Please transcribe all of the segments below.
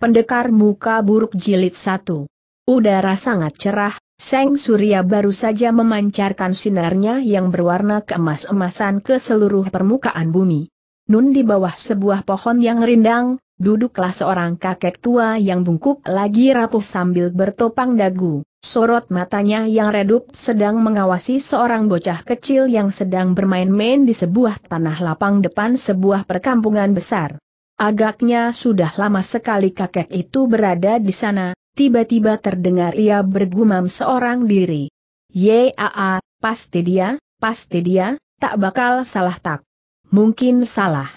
Pendekar Muka Buruk Jilid 1 Udara sangat cerah, Seng Surya baru saja memancarkan sinarnya yang berwarna keemas-emasan ke seluruh permukaan bumi. Nun di bawah sebuah pohon yang rindang, duduklah seorang kakek tua yang bungkuk lagi rapuh sambil bertopang dagu. Sorot matanya yang redup sedang mengawasi seorang bocah kecil yang sedang bermain-main di sebuah tanah lapang depan sebuah perkampungan besar. Agaknya sudah lama sekali kakek itu berada di sana, tiba-tiba terdengar ia bergumam seorang diri. Yaa, pasti dia, pasti dia, tak bakal salah tak. Mungkin salah.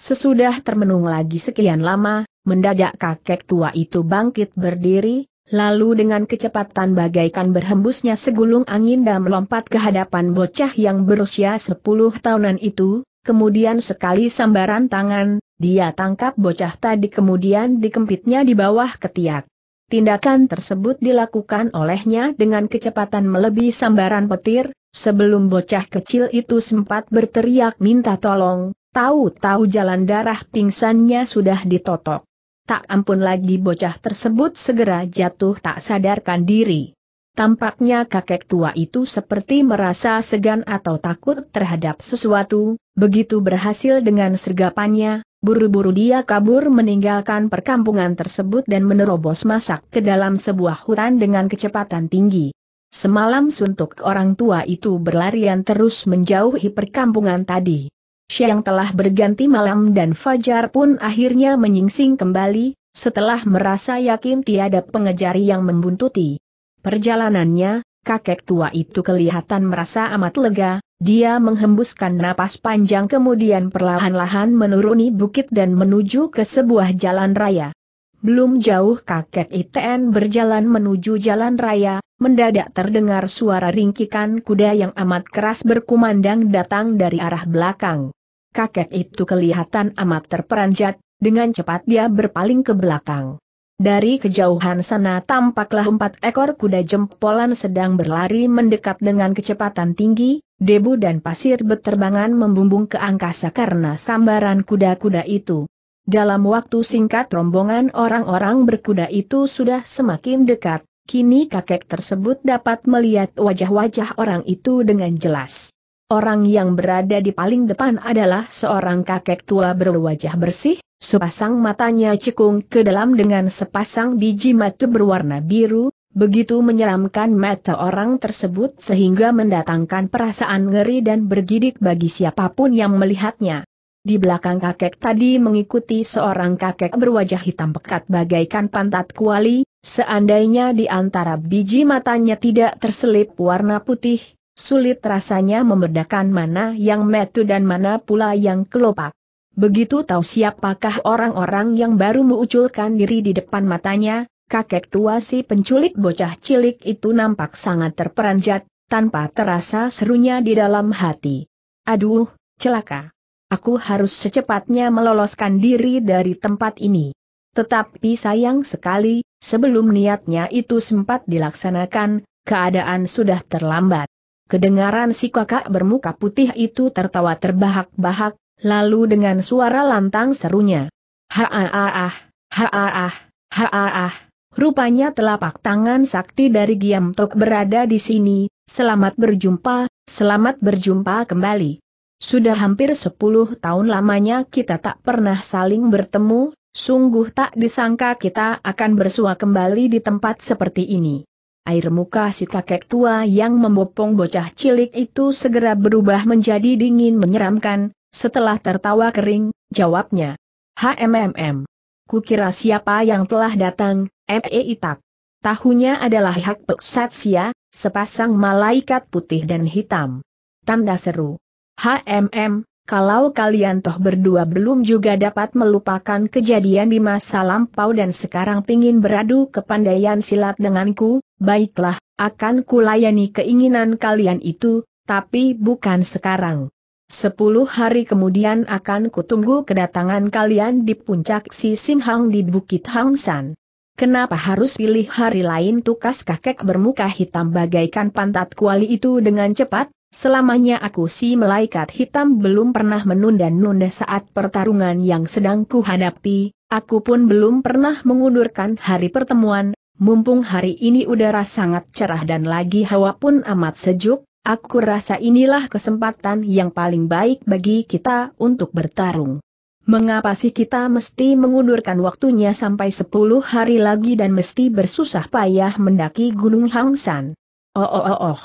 Sesudah termenung lagi sekian lama, mendadak kakek tua itu bangkit berdiri, lalu dengan kecepatan bagaikan berhembusnya segulung angin dan melompat ke hadapan bocah yang berusia 10 tahunan itu, Kemudian sekali sambaran tangan, dia tangkap bocah tadi kemudian dikempitnya di bawah ketiak. Tindakan tersebut dilakukan olehnya dengan kecepatan melebihi sambaran petir, sebelum bocah kecil itu sempat berteriak minta tolong, tahu-tahu jalan darah pingsannya sudah ditotok. Tak ampun lagi bocah tersebut segera jatuh tak sadarkan diri. Tampaknya kakek tua itu seperti merasa segan atau takut terhadap sesuatu, begitu berhasil dengan sergapannya, buru-buru dia kabur meninggalkan perkampungan tersebut dan menerobos masak ke dalam sebuah hutan dengan kecepatan tinggi. Semalam suntuk orang tua itu berlarian terus menjauhi perkampungan tadi. Siang telah berganti malam dan Fajar pun akhirnya menyingsing kembali, setelah merasa yakin tiada pengejar yang membuntuti. Perjalanannya, kakek tua itu kelihatan merasa amat lega, dia menghembuskan napas panjang kemudian perlahan-lahan menuruni bukit dan menuju ke sebuah jalan raya. Belum jauh kakek ITN berjalan menuju jalan raya, mendadak terdengar suara ringkikan kuda yang amat keras berkumandang datang dari arah belakang. Kakek itu kelihatan amat terperanjat, dengan cepat dia berpaling ke belakang. Dari kejauhan sana tampaklah empat ekor kuda jempolan sedang berlari mendekat dengan kecepatan tinggi, debu dan pasir beterbangan membumbung ke angkasa karena sambaran kuda-kuda itu. Dalam waktu singkat rombongan orang-orang berkuda itu sudah semakin dekat, kini kakek tersebut dapat melihat wajah-wajah orang itu dengan jelas. Orang yang berada di paling depan adalah seorang kakek tua berwajah bersih, sepasang matanya cekung ke dalam dengan sepasang biji mata berwarna biru, begitu menyeramkan mata orang tersebut sehingga mendatangkan perasaan ngeri dan bergidik bagi siapapun yang melihatnya. Di belakang kakek tadi mengikuti seorang kakek berwajah hitam pekat bagaikan pantat kuali, seandainya di antara biji matanya tidak terselip warna putih, Sulit rasanya membedakan mana yang metu dan mana pula yang kelopak. Begitu tahu siapakah orang-orang yang baru muculkan diri di depan matanya, kakek tua si penculik bocah cilik itu nampak sangat terperanjat, tanpa terasa serunya di dalam hati. Aduh, celaka. Aku harus secepatnya meloloskan diri dari tempat ini. Tetapi sayang sekali, sebelum niatnya itu sempat dilaksanakan, keadaan sudah terlambat. Kedengaran si kakak bermuka putih itu tertawa terbahak-bahak, lalu dengan suara lantang serunya. Haaah, haaah, haaah. Rupanya telapak tangan sakti dari Giam Tok berada di sini, selamat berjumpa, selamat berjumpa kembali. Sudah hampir sepuluh tahun lamanya kita tak pernah saling bertemu, sungguh tak disangka kita akan bersua kembali di tempat seperti ini. Air muka si kakek tua yang membopong bocah cilik itu segera berubah menjadi dingin menyeramkan, setelah tertawa kering, jawabnya. HMMM. Kukira siapa yang telah datang, M.E. E Itak. Tahunya adalah Hak Peksatsia, sepasang malaikat putih dan hitam. Tanda seru. HMM, kalau kalian toh berdua belum juga dapat melupakan kejadian di masa lampau dan sekarang pingin beradu kepandaian silat denganku, baiklah, akan kulayani keinginan kalian itu, tapi bukan sekarang. Sepuluh hari kemudian akan kutunggu kedatangan kalian di puncak si Simhang di Bukit Hangsan. Kenapa harus pilih hari lain tukas kakek bermuka hitam bagaikan pantat kuali itu dengan cepat? Selamanya aku si malaikat hitam belum pernah menunda-nunda saat pertarungan yang sedang kuhadapi, aku pun belum pernah mengundurkan hari pertemuan, mumpung hari ini udara sangat cerah dan lagi hawa pun amat sejuk, aku rasa inilah kesempatan yang paling baik bagi kita untuk bertarung. Mengapa sih kita mesti mengundurkan waktunya sampai 10 hari lagi dan mesti bersusah payah mendaki Gunung Hangsan? Oh oh oh oh,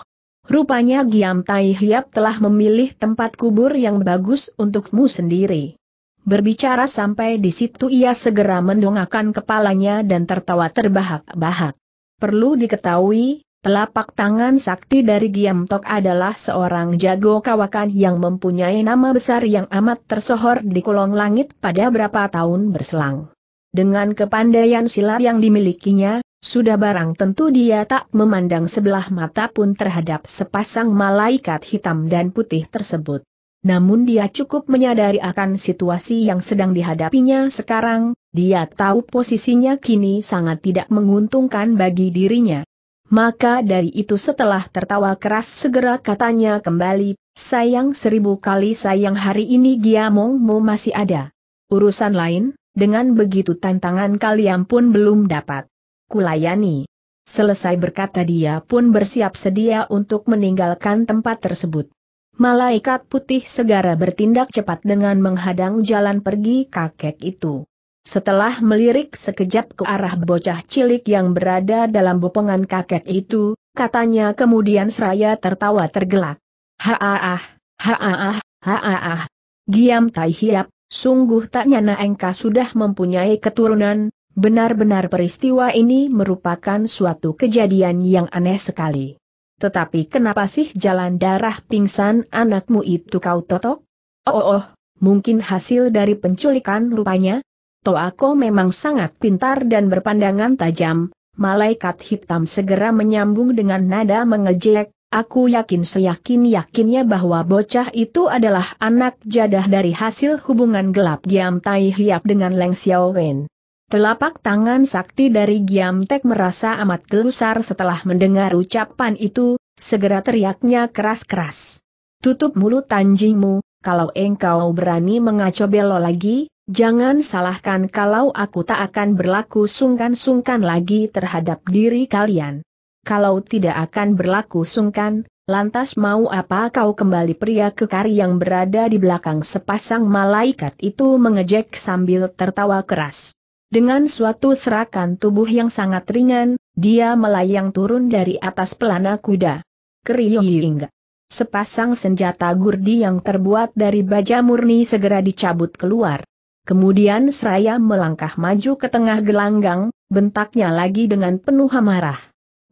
Rupanya Giam Tai Hiap telah memilih tempat kubur yang bagus untukmu sendiri. Berbicara sampai di situ ia segera mendongakkan kepalanya dan tertawa terbahak-bahak. Perlu diketahui, telapak tangan sakti dari Giam Tok adalah seorang jago kawakan yang mempunyai nama besar yang amat tersohor di kolong langit pada berapa tahun berselang. Dengan kepandaian silat yang dimilikinya, sudah barang tentu dia tak memandang sebelah mata pun terhadap sepasang malaikat hitam dan putih tersebut. Namun dia cukup menyadari akan situasi yang sedang dihadapinya sekarang, dia tahu posisinya kini sangat tidak menguntungkan bagi dirinya. Maka dari itu setelah tertawa keras segera katanya kembali, sayang seribu kali sayang hari ini Giamongmu masih ada. Urusan lain, dengan begitu tantangan kalian pun belum dapat kulayani. Selesai berkata dia pun bersiap sedia untuk meninggalkan tempat tersebut. Malaikat putih segera bertindak cepat dengan menghadang jalan pergi kakek itu. Setelah melirik sekejap ke arah bocah cilik yang berada dalam bopongan kakek itu, katanya kemudian seraya tertawa tergelak. Haaah, haaah, haaah. Giam Tai Hiap, sungguh tak nyana engkau sudah mempunyai keturunan, Benar-benar peristiwa ini merupakan suatu kejadian yang aneh sekali. Tetapi kenapa sih jalan darah pingsan anakmu itu kau totok? Oh, oh, oh mungkin hasil dari penculikan rupanya? Toako memang sangat pintar dan berpandangan tajam, malaikat hitam segera menyambung dengan nada mengejek, aku yakin seyakin-yakinnya bahwa bocah itu adalah anak jadah dari hasil hubungan gelap Giam Tai Hiap dengan Leng Xiao Wen. Telapak tangan sakti dari Giam Tek merasa amat gelusar setelah mendengar ucapan itu, segera teriaknya keras-keras. Tutup mulut tanjingmu, kalau engkau berani mengaco belo lagi, jangan salahkan kalau aku tak akan berlaku sungkan-sungkan lagi terhadap diri kalian. Kalau tidak akan berlaku sungkan, lantas mau apa kau kembali pria kekar yang berada di belakang sepasang malaikat itu mengejek sambil tertawa keras. Dengan suatu serakan tubuh yang sangat ringan, dia melayang turun dari atas pelana kuda. Keriying. Sepasang senjata gurdi yang terbuat dari baja murni segera dicabut keluar. Kemudian seraya melangkah maju ke tengah gelanggang, bentaknya lagi dengan penuh amarah.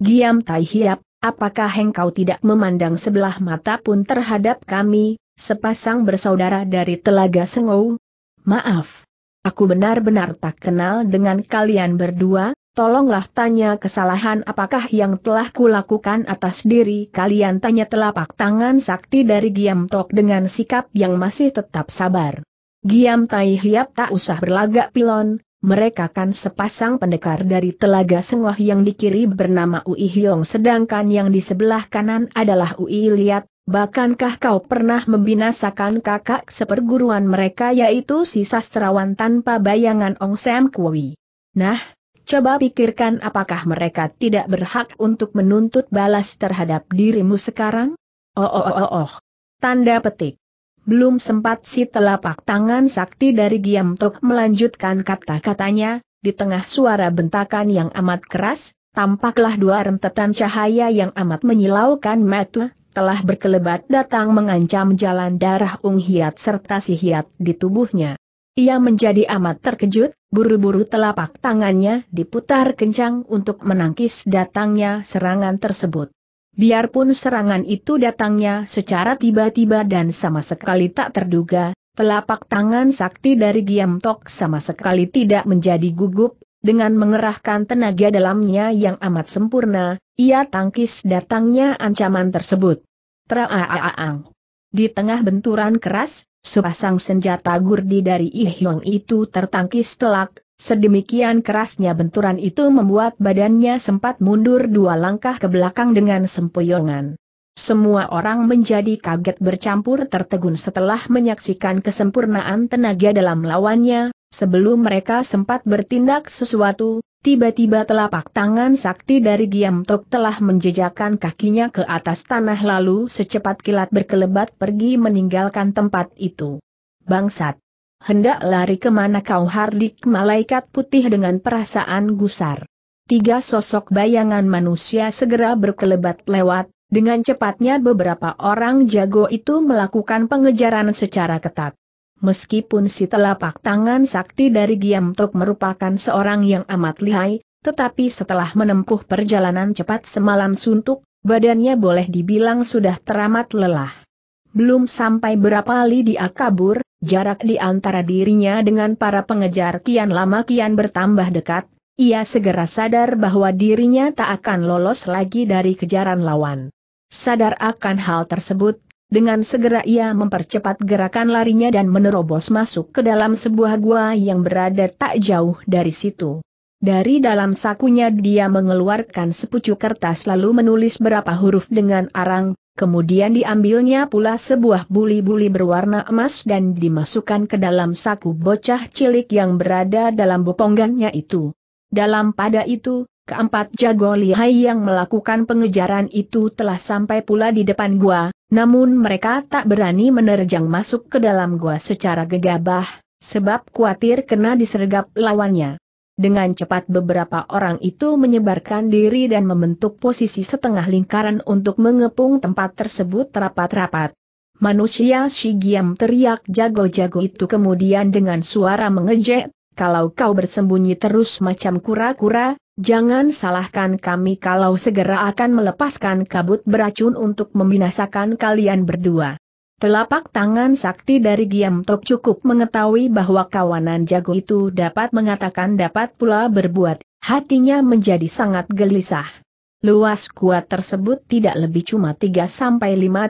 Giam Tai Hiap, apakah engkau tidak memandang sebelah mata pun terhadap kami, sepasang bersaudara dari Telaga Sengou? Maaf, aku benar-benar tak kenal dengan kalian berdua, tolonglah tanya kesalahan apakah yang telah kulakukan atas diri kalian tanya telapak tangan sakti dari Giam Tok dengan sikap yang masih tetap sabar. Giam Tai Hiap tak usah berlagak pilon, mereka kan sepasang pendekar dari Telaga Sengoh yang di kiri bernama Ui Hyong sedangkan yang di sebelah kanan adalah Ui Liat, Bahkankah kau pernah membinasakan kakak seperguruan mereka yaitu si sastrawan tanpa bayangan Ong Sam Kui? Nah, coba pikirkan apakah mereka tidak berhak untuk menuntut balas terhadap dirimu sekarang? Oh oh oh oh, oh. Tanda petik. Belum sempat si telapak tangan sakti dari Giam Tok melanjutkan kata-katanya, di tengah suara bentakan yang amat keras, tampaklah dua rentetan cahaya yang amat menyilaukan metu telah berkelebat datang mengancam jalan darah Ung Hiat serta si Hiat di tubuhnya. Ia menjadi amat terkejut, buru-buru telapak tangannya diputar kencang untuk menangkis datangnya serangan tersebut. Biarpun serangan itu datangnya secara tiba-tiba dan sama sekali tak terduga, telapak tangan sakti dari Giam Tok sama sekali tidak menjadi gugup, dengan mengerahkan tenaga dalamnya yang amat sempurna, ia tangkis datangnya ancaman tersebut. Ah, ah, ah. Di tengah benturan keras, sepasang senjata gurdi dari Ihyong itu tertangkis telak, sedemikian kerasnya benturan itu membuat badannya sempat mundur dua langkah ke belakang dengan sempoyongan. Semua orang menjadi kaget bercampur tertegun setelah menyaksikan kesempurnaan tenaga dalam lawannya, Sebelum mereka sempat bertindak sesuatu, tiba-tiba telapak tangan sakti dari Giam Tok telah menjejakkan kakinya ke atas tanah lalu secepat kilat berkelebat pergi meninggalkan tempat itu. Bangsat! Hendak lari kemana kau hardik malaikat putih dengan perasaan gusar. Tiga sosok bayangan manusia segera berkelebat lewat, dengan cepatnya beberapa orang jago itu melakukan pengejaran secara ketat. Meskipun si telapak tangan sakti dari Giam Tok merupakan seorang yang amat lihai, tetapi setelah menempuh perjalanan cepat semalam suntuk, badannya boleh dibilang sudah teramat lelah. Belum sampai berapa kali dia kabur, jarak di antara dirinya dengan para pengejar kian lama kian bertambah dekat, ia segera sadar bahwa dirinya tak akan lolos lagi dari kejaran lawan. Sadar akan hal tersebut, dengan segera ia mempercepat gerakan larinya dan menerobos masuk ke dalam sebuah gua yang berada tak jauh dari situ. Dari dalam sakunya dia mengeluarkan sepucuk kertas lalu menulis berapa huruf dengan arang, kemudian diambilnya pula sebuah buli-buli berwarna emas dan dimasukkan ke dalam saku bocah cilik yang berada dalam boponggangnya itu. Dalam pada itu, keempat jago lihai yang melakukan pengejaran itu telah sampai pula di depan gua, namun mereka tak berani menerjang masuk ke dalam gua secara gegabah, sebab khawatir kena disergap lawannya. Dengan cepat beberapa orang itu menyebarkan diri dan membentuk posisi setengah lingkaran untuk mengepung tempat tersebut rapat-rapat. Manusia Shigiam teriak jago-jago itu kemudian dengan suara mengejek, kalau kau bersembunyi terus macam kura-kura, Jangan salahkan kami kalau segera akan melepaskan kabut beracun untuk membinasakan kalian berdua. Telapak tangan sakti dari Giam Tok cukup mengetahui bahwa kawanan jago itu dapat mengatakan dapat pula berbuat, hatinya menjadi sangat gelisah. Luas kuat tersebut tidak lebih cuma 3-5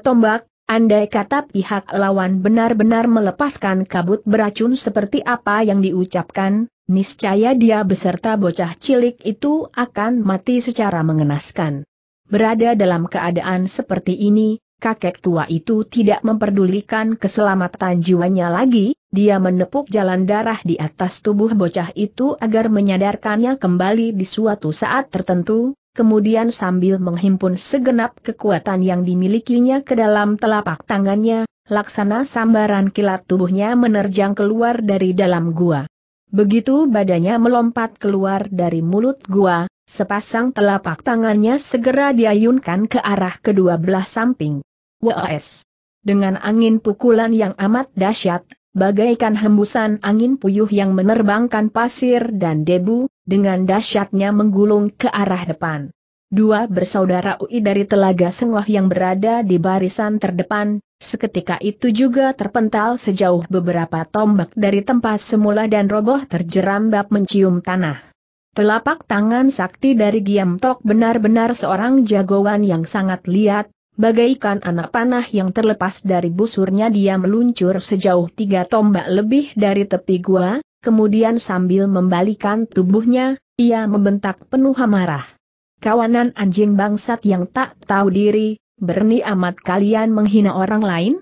tombak, andai kata pihak lawan benar-benar melepaskan kabut beracun seperti apa yang diucapkan, Niscaya dia beserta bocah cilik itu akan mati secara mengenaskan. Berada dalam keadaan seperti ini, kakek tua itu tidak memperdulikan keselamatan jiwanya lagi, dia menepuk jalan darah di atas tubuh bocah itu agar menyadarkannya kembali di suatu saat tertentu, kemudian sambil menghimpun segenap kekuatan yang dimilikinya ke dalam telapak tangannya, laksana sambaran kilat tubuhnya menerjang keluar dari dalam gua. Begitu badannya melompat keluar dari mulut gua, sepasang telapak tangannya segera diayunkan ke arah kedua belah samping. WS. Dengan angin pukulan yang amat dahsyat, bagaikan hembusan angin puyuh yang menerbangkan pasir dan debu, dengan dahsyatnya menggulung ke arah depan. Dua bersaudara UI dari Telaga Sengoh yang berada di barisan terdepan, Seketika itu juga terpental sejauh beberapa tombak dari tempat semula dan roboh terjeram mencium tanah. Telapak tangan sakti dari Giam Tok benar-benar seorang jagoan yang sangat liat, bagaikan anak panah yang terlepas dari busurnya dia meluncur sejauh tiga tombak lebih dari tepi gua, kemudian sambil membalikan tubuhnya, ia membentak penuh amarah. Kawanan anjing bangsat yang tak tahu diri, Berni amat kalian menghina orang lain?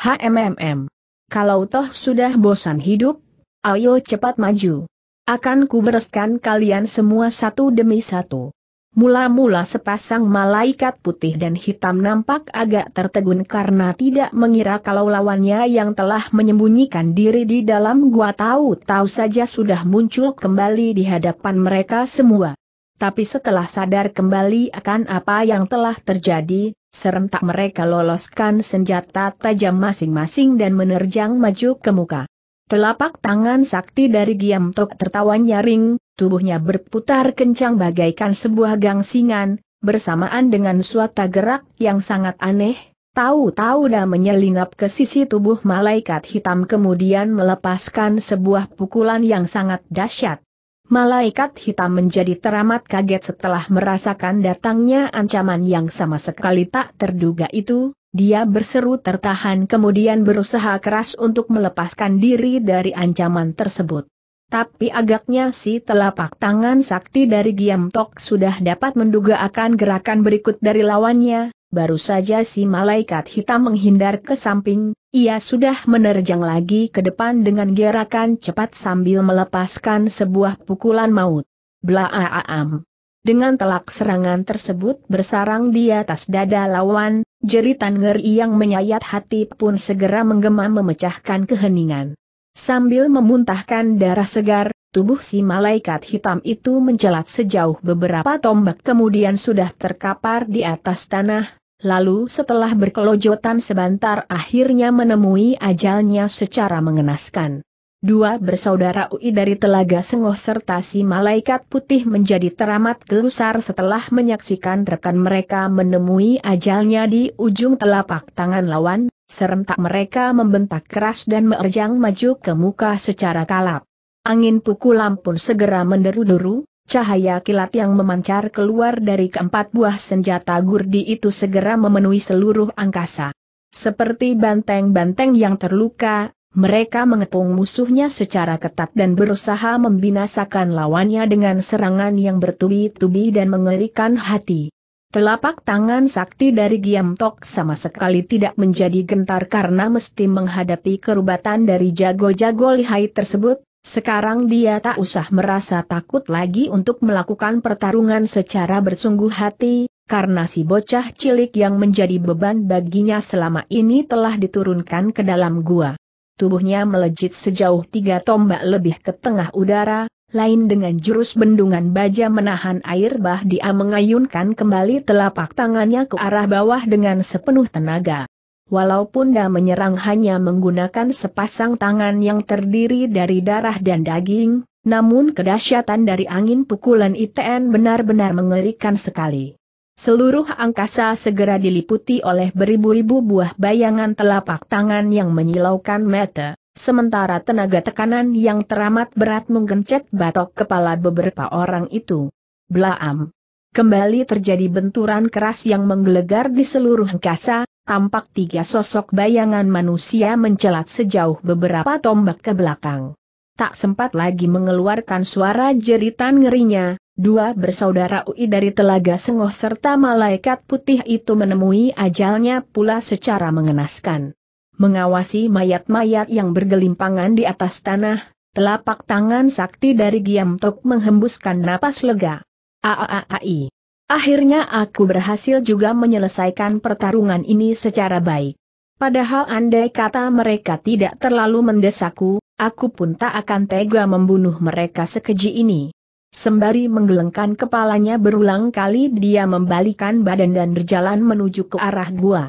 HMMM. Kalau toh sudah bosan hidup, ayo cepat maju. Akan kubereskan kalian semua satu demi satu. Mula-mula sepasang malaikat putih dan hitam nampak agak tertegun karena tidak mengira kalau lawannya yang telah menyembunyikan diri di dalam gua tahu-tahu saja sudah muncul kembali di hadapan mereka semua. Tapi setelah sadar kembali akan apa yang telah terjadi, Serentak mereka loloskan senjata tajam masing-masing dan menerjang maju ke muka. Telapak tangan sakti dari Giam Tok tertawa nyaring, tubuhnya berputar kencang bagaikan sebuah gangsingan, bersamaan dengan suatu gerak yang sangat aneh, tahu-tahu dah menyelinap ke sisi tubuh malaikat hitam kemudian melepaskan sebuah pukulan yang sangat dahsyat. Malaikat hitam menjadi teramat kaget setelah merasakan datangnya ancaman yang sama sekali tak terduga itu, dia berseru tertahan kemudian berusaha keras untuk melepaskan diri dari ancaman tersebut. Tapi agaknya si telapak tangan sakti dari Giam Tok sudah dapat menduga akan gerakan berikut dari lawannya, Baru saja si malaikat hitam menghindar ke samping, ia sudah menerjang lagi ke depan dengan gerakan cepat sambil melepaskan sebuah pukulan maut. Blaaam. Dengan telak serangan tersebut bersarang di atas dada lawan, jeritan ngeri yang menyayat hati pun segera menggema memecahkan keheningan. Sambil memuntahkan darah segar, Tubuh si malaikat hitam itu mencelat sejauh beberapa tombak kemudian sudah terkapar di atas tanah, lalu setelah berkelojotan sebentar akhirnya menemui ajalnya secara mengenaskan. Dua bersaudara Ui dari Telaga Sengoh serta si malaikat putih menjadi teramat gelusar setelah menyaksikan rekan mereka menemui ajalnya di ujung telapak tangan lawan, serentak mereka membentak keras dan meerjang maju ke muka secara kalap. Angin pukulan pun segera menderu-deru, cahaya kilat yang memancar keluar dari keempat buah senjata gurdi itu segera memenuhi seluruh angkasa. Seperti banteng-banteng yang terluka, mereka mengepung musuhnya secara ketat dan berusaha membinasakan lawannya dengan serangan yang bertubi-tubi dan mengerikan hati. Telapak tangan sakti dari Giam Tok sama sekali tidak menjadi gentar karena mesti menghadapi kerubatan dari jago-jago lihai tersebut, sekarang dia tak usah merasa takut lagi untuk melakukan pertarungan secara bersungguh hati, karena si bocah cilik yang menjadi beban baginya selama ini telah diturunkan ke dalam gua. Tubuhnya melejit sejauh tiga tombak lebih ke tengah udara, lain dengan jurus bendungan baja menahan air bah dia mengayunkan kembali telapak tangannya ke arah bawah dengan sepenuh tenaga. Walaupun dia menyerang hanya menggunakan sepasang tangan yang terdiri dari darah dan daging, namun kedahsyatan dari angin pukulan ITN benar-benar mengerikan sekali. Seluruh angkasa segera diliputi oleh beribu-ribu buah bayangan telapak tangan yang menyilaukan mata. Sementara tenaga tekanan yang teramat berat menggencet batok kepala beberapa orang itu. Blaam. Kembali terjadi benturan keras yang menggelegar di seluruh angkasa, tampak tiga sosok bayangan manusia mencelat sejauh beberapa tombak ke belakang. Tak sempat lagi mengeluarkan suara jeritan ngerinya, dua bersaudara Ui dari Telaga Sengoh serta malaikat putih itu menemui ajalnya pula secara mengenaskan. Mengawasi mayat-mayat yang bergelimpangan di atas tanah, telapak tangan sakti dari Giam Tok menghembuskan napas lega. Aaai. Akhirnya aku berhasil juga menyelesaikan pertarungan ini secara baik. Padahal andai kata mereka tidak terlalu mendesakku, aku pun tak akan tega membunuh mereka sekeji ini. Sembari menggelengkan kepalanya berulang kali dia membalikan badan dan berjalan menuju ke arah gua.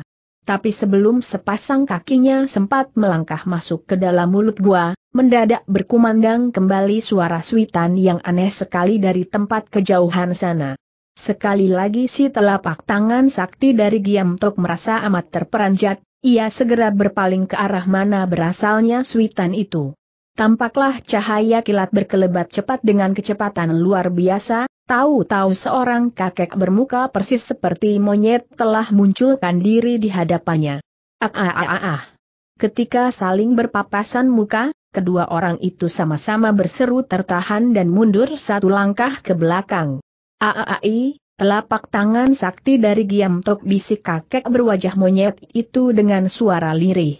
Tapi sebelum sepasang kakinya sempat melangkah masuk ke dalam mulut gua, mendadak berkumandang kembali suara suitan yang aneh sekali dari tempat kejauhan sana. Sekali lagi si telapak tangan sakti dari Giam Tok merasa amat terperanjat, ia segera berpaling ke arah mana berasalnya suitan itu. Tampaklah cahaya kilat berkelebat cepat dengan kecepatan luar biasa, tahu-tahu seorang kakek bermuka persis seperti monyet telah munculkan diri di hadapannya. Ah ah ah ah. ah. Ketika saling berpapasan muka, kedua orang itu sama-sama berseru tertahan dan mundur satu langkah ke belakang. Aai, telapak tangan sakti dari Giam Tok bisik kakek berwajah monyet itu dengan suara lirih.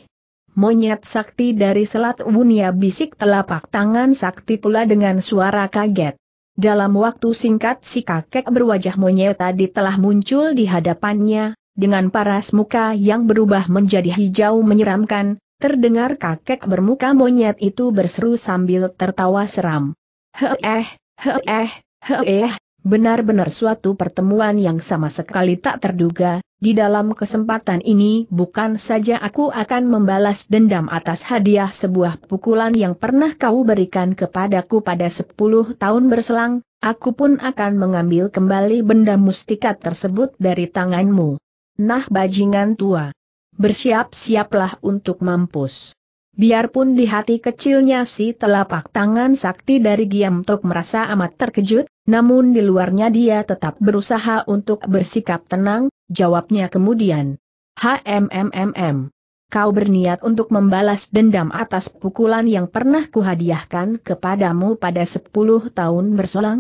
Monyet sakti dari Selat Wunia bisik telapak tangan sakti pula dengan suara kaget. Dalam waktu singkat si kakek berwajah monyet tadi telah muncul di hadapannya, dengan paras muka yang berubah menjadi hijau menyeramkan, terdengar kakek bermuka monyet itu berseru sambil tertawa seram. Heeh, heeh, heeh, Benar-benar suatu pertemuan yang sama sekali tak terduga, di dalam kesempatan ini bukan saja aku akan membalas dendam atas hadiah sebuah pukulan yang pernah kau berikan kepadaku pada 10 tahun berselang, aku pun akan mengambil kembali benda mustika tersebut dari tanganmu. Nah bajingan tua, bersiap-siaplah untuk mampus. Biarpun di hati kecilnya si telapak tangan sakti dari Giam Tok merasa amat terkejut, namun di luarnya dia tetap berusaha untuk bersikap tenang, jawabnya kemudian. HMMMM. Kau berniat untuk membalas dendam atas pukulan yang pernah kuhadiahkan kepadamu pada 10 tahun berselang?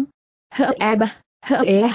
Heebah, eh, heeh,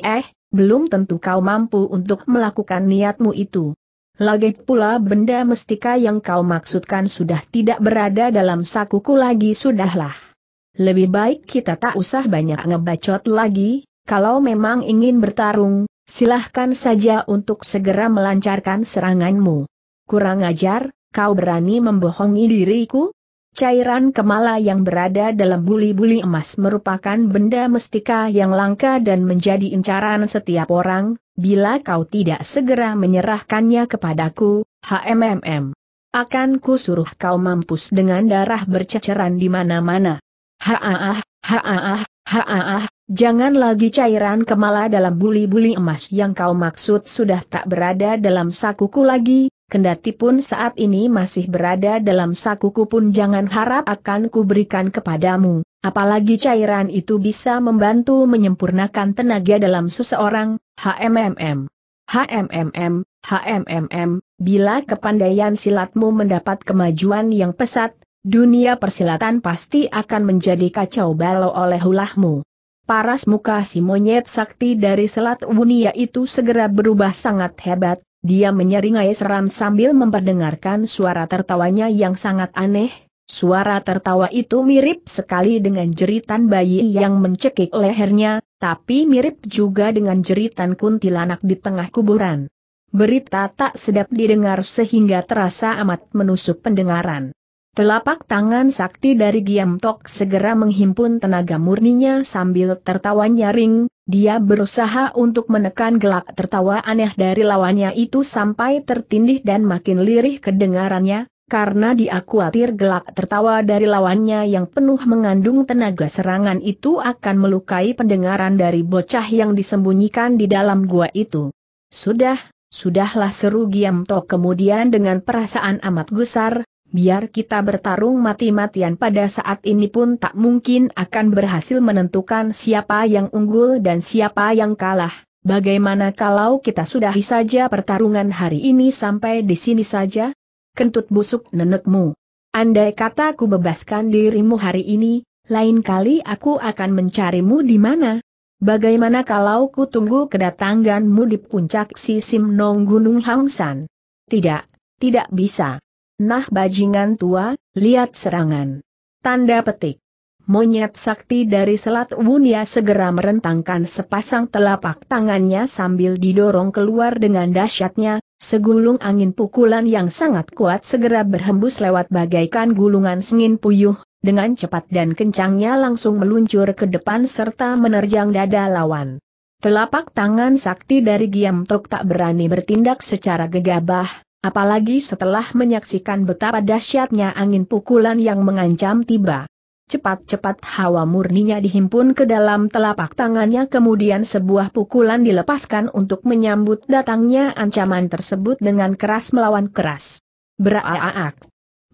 heeh, belum tentu kau mampu untuk melakukan niatmu itu. Lagi pula benda mestika yang kau maksudkan sudah tidak berada dalam sakuku lagi sudahlah. Lebih baik kita tak usah banyak ngebacot lagi, kalau memang ingin bertarung, silahkan saja untuk segera melancarkan seranganmu. Kurang ajar, kau berani membohongi diriku? Cairan kemala yang berada dalam buli-buli emas merupakan benda mestika yang langka dan menjadi incaran setiap orang, bila kau tidak segera menyerahkannya kepadaku, HMMM. Akan kusuruh kau mampus dengan darah berceceran di mana-mana. Haah, haah, haah, jangan lagi cairan kemala dalam buli-buli emas yang kau maksud sudah tak berada dalam sakuku lagi, kendati pun saat ini masih berada dalam sakuku pun jangan harap akan kuberikan kepadamu, apalagi cairan itu bisa membantu menyempurnakan tenaga dalam seseorang, HMMM. HMMM, HMMM, bila kepandaian silatmu mendapat kemajuan yang pesat, Dunia persilatan pasti akan menjadi kacau balau oleh ulahmu. Paras muka si monyet sakti dari Selat Wunia itu segera berubah sangat hebat, dia menyeringai seram sambil memperdengarkan suara tertawanya yang sangat aneh, suara tertawa itu mirip sekali dengan jeritan bayi yang mencekik lehernya, tapi mirip juga dengan jeritan kuntilanak di tengah kuburan. Berita tak sedap didengar sehingga terasa amat menusuk pendengaran. Telapak tangan sakti dari Giam Tok segera menghimpun tenaga murninya sambil tertawa nyaring, dia berusaha untuk menekan gelak tertawa aneh dari lawannya itu sampai tertindih dan makin lirih kedengarannya, karena dia khawatir gelak tertawa dari lawannya yang penuh mengandung tenaga serangan itu akan melukai pendengaran dari bocah yang disembunyikan di dalam gua itu. Sudah, sudahlah seru Giam Tok kemudian dengan perasaan amat gusar, biar kita bertarung mati-matian pada saat ini pun tak mungkin akan berhasil menentukan siapa yang unggul dan siapa yang kalah. Bagaimana kalau kita sudahi saja pertarungan hari ini sampai di sini saja? Kentut busuk nenekmu. Andai kata ku bebaskan dirimu hari ini, lain kali aku akan mencarimu di mana? Bagaimana kalau ku tunggu kedatanganmu di puncak Sisim Nong Gunung Hangsan? Tidak, tidak bisa. Nah bajingan tua, lihat serangan. Tanda petik. Monyet sakti dari Selat Wunia segera merentangkan sepasang telapak tangannya sambil didorong keluar dengan dahsyatnya, segulung angin pukulan yang sangat kuat segera berhembus lewat bagaikan gulungan sengin puyuh, dengan cepat dan kencangnya langsung meluncur ke depan serta menerjang dada lawan. Telapak tangan sakti dari Giam Tok tak berani bertindak secara gegabah, Apalagi setelah menyaksikan betapa dahsyatnya angin pukulan yang mengancam tiba. Cepat-cepat hawa murninya dihimpun ke dalam telapak tangannya kemudian sebuah pukulan dilepaskan untuk menyambut datangnya ancaman tersebut dengan keras melawan keras. Beraaak.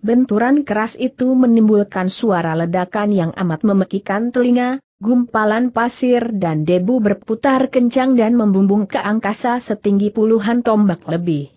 Benturan keras itu menimbulkan suara ledakan yang amat memekikan telinga, gumpalan pasir dan debu berputar kencang dan membumbung ke angkasa setinggi puluhan tombak lebih.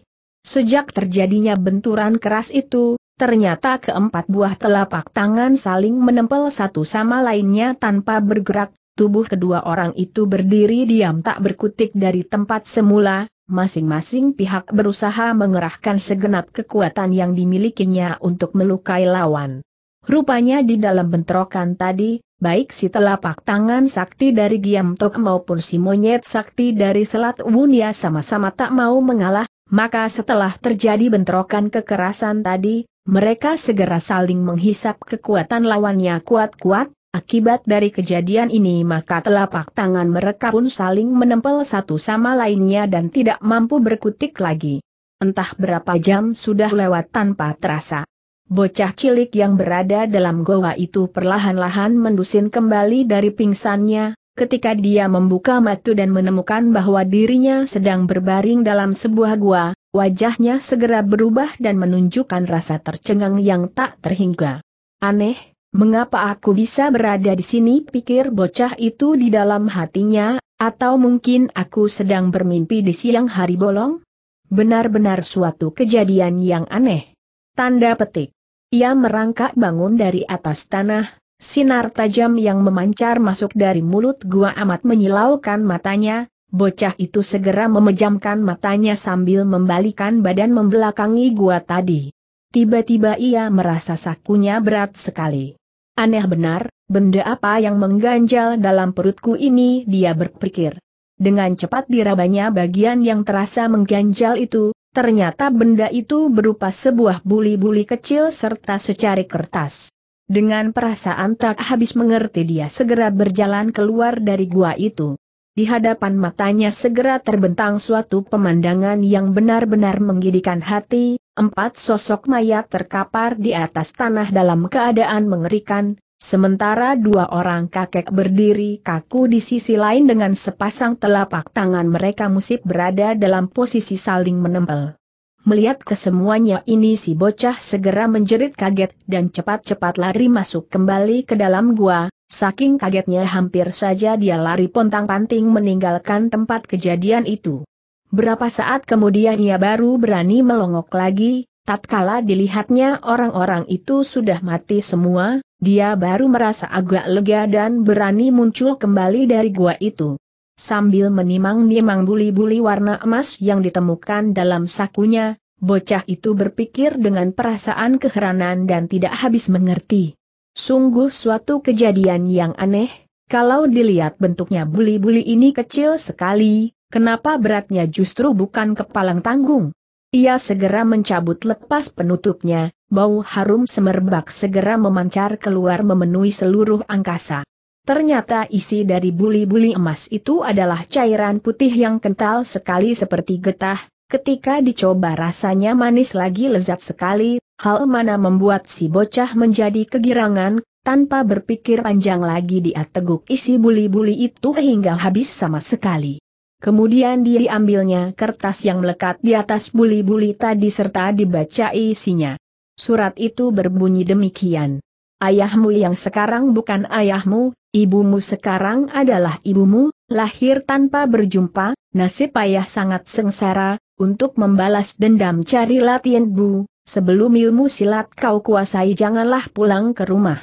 Sejak terjadinya benturan keras itu, ternyata keempat buah telapak tangan saling menempel satu sama lainnya tanpa bergerak, tubuh kedua orang itu berdiri diam tak berkutik dari tempat semula, masing-masing pihak berusaha mengerahkan segenap kekuatan yang dimilikinya untuk melukai lawan. Rupanya di dalam bentrokan tadi, baik si telapak tangan sakti dari Giam Tok maupun si monyet sakti dari Selat Wunia sama-sama tak mau mengalah maka setelah terjadi bentrokan kekerasan tadi, mereka segera saling menghisap kekuatan lawannya kuat-kuat, akibat dari kejadian ini maka telapak tangan mereka pun saling menempel satu sama lainnya dan tidak mampu berkutik lagi. Entah berapa jam sudah lewat tanpa terasa. Bocah cilik yang berada dalam goa itu perlahan-lahan mendusin kembali dari pingsannya, Ketika dia membuka mata dan menemukan bahwa dirinya sedang berbaring dalam sebuah gua, wajahnya segera berubah dan menunjukkan rasa tercengang yang tak terhingga. Aneh, mengapa aku bisa berada di sini pikir bocah itu di dalam hatinya, atau mungkin aku sedang bermimpi di siang hari bolong? Benar-benar suatu kejadian yang aneh. Tanda petik. Ia merangkak bangun dari atas tanah, Sinar tajam yang memancar masuk dari mulut gua amat menyilaukan matanya, bocah itu segera memejamkan matanya sambil membalikan badan membelakangi gua tadi. Tiba-tiba ia merasa sakunya berat sekali. Aneh benar, benda apa yang mengganjal dalam perutku ini dia berpikir. Dengan cepat dirabanya bagian yang terasa mengganjal itu, Ternyata benda itu berupa sebuah buli-buli kecil serta secari kertas. Dengan perasaan tak habis mengerti dia segera berjalan keluar dari gua itu. Di hadapan matanya segera terbentang suatu pemandangan yang benar-benar menggidikan hati, empat sosok mayat terkapar di atas tanah dalam keadaan mengerikan, sementara dua orang kakek berdiri kaku di sisi lain dengan sepasang telapak tangan mereka musib berada dalam posisi saling menempel. Melihat kesemuanya ini si bocah segera menjerit kaget dan cepat-cepat lari masuk kembali ke dalam gua, saking kagetnya hampir saja dia lari pontang-panting meninggalkan tempat kejadian itu. Berapa saat kemudian ia baru berani melongok lagi, tatkala dilihatnya orang-orang itu sudah mati semua, dia baru merasa agak lega dan berani muncul kembali dari gua itu sambil menimang-nimang buli-buli warna emas yang ditemukan dalam sakunya, bocah itu berpikir dengan perasaan keheranan dan tidak habis mengerti. Sungguh suatu kejadian yang aneh, kalau dilihat bentuknya buli-buli ini kecil sekali, kenapa beratnya justru bukan kepalang tanggung? Ia segera mencabut lepas penutupnya, bau harum semerbak segera memancar keluar memenuhi seluruh angkasa. Ternyata isi dari buli-buli emas itu adalah cairan putih yang kental sekali seperti getah, ketika dicoba rasanya manis lagi lezat sekali, hal mana membuat si bocah menjadi kegirangan, tanpa berpikir panjang lagi dia teguk isi buli-buli itu hingga habis sama sekali. Kemudian dia ambilnya kertas yang melekat di atas buli-buli tadi serta dibaca isinya. Surat itu berbunyi demikian ayahmu yang sekarang bukan ayahmu, ibumu sekarang adalah ibumu, lahir tanpa berjumpa, nasib ayah sangat sengsara, untuk membalas dendam cari latihan bu, sebelum ilmu silat kau kuasai janganlah pulang ke rumah.